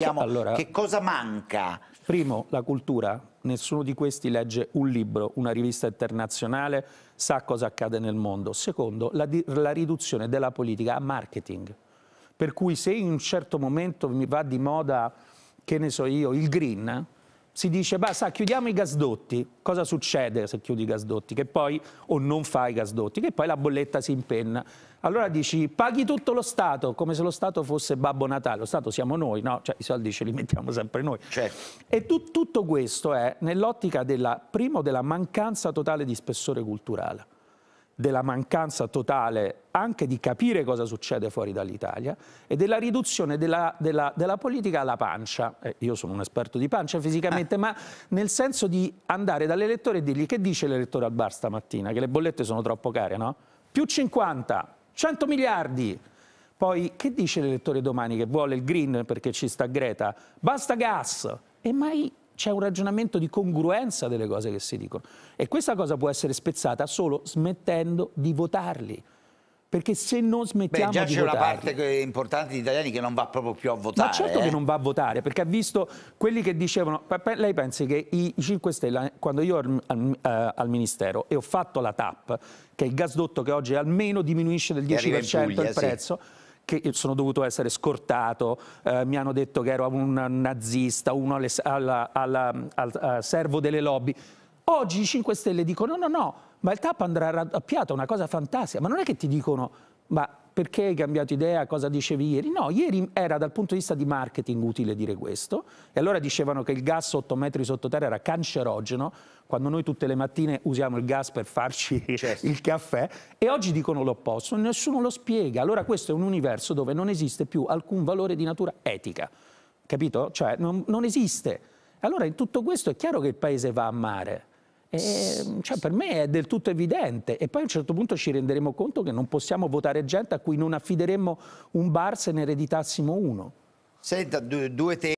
Diciamo allora, che cosa manca? Primo, la cultura. Nessuno di questi legge un libro, una rivista internazionale, sa cosa accade nel mondo. Secondo, la, la riduzione della politica a marketing. Per cui se in un certo momento mi va di moda, che ne so io, il green, si dice, basta, chiudiamo i gasdotti. Cosa succede se chiudi i gasdotti? Che poi, o non fai i gasdotti, che poi la bolletta si impenna. Allora dici, paghi tutto lo Stato, come se lo Stato fosse Babbo Natale. Lo Stato siamo noi, no? Cioè, i soldi ce li mettiamo sempre noi. Certo. E tu, tutto questo è nell'ottica, della, primo, della mancanza totale di spessore culturale della mancanza totale anche di capire cosa succede fuori dall'Italia e della riduzione della, della, della politica alla pancia. Eh, io sono un esperto di pancia fisicamente, ah. ma nel senso di andare dall'elettore e dirgli che dice l'elettore al bar stamattina, che le bollette sono troppo care, no? Più 50, 100 miliardi. Poi che dice l'elettore domani che vuole il green perché ci sta Greta? Basta gas! E mai c'è un ragionamento di congruenza delle cose che si dicono. E questa cosa può essere spezzata solo smettendo di votarli. Perché se non smettiamo Beh, già di c'è una parte importante di italiani che non va proprio più a votare. Ma certo eh? che non va a votare, perché ha visto quelli che dicevano... Lei pensi che i 5 Stelle, quando io ero al, al, eh, al, Ministero e ho fatto la TAP, che è il gasdotto che oggi almeno diminuisce del 10% Puglia, il prezzo... Sì che sono dovuto essere scortato, eh, mi hanno detto che ero un nazista, uno alle, alla, alla, al, al eh, servo delle lobby. Oggi i 5 Stelle dicono no, no, no, ma il TAP andrà raddoppiato, è una cosa fantastica. Ma non è che ti dicono, ma perché hai cambiato idea, cosa dicevi ieri? No, ieri era dal punto di vista di marketing utile dire questo e allora dicevano che il gas 8 metri sottoterra era cancerogeno quando noi tutte le mattine usiamo il gas per farci certo. il caffè e oggi dicono l'opposto, nessuno lo spiega. Allora questo è un universo dove non esiste più alcun valore di natura etica, capito? Cioè non, non esiste. Allora in tutto questo è chiaro che il paese va a mare. E, ehm, cioè, per me è del tutto evidente e poi a un certo punto ci renderemo conto che non possiamo votare gente a cui non affideremmo un bar se ne ereditassimo uno. Senta, due, due temi.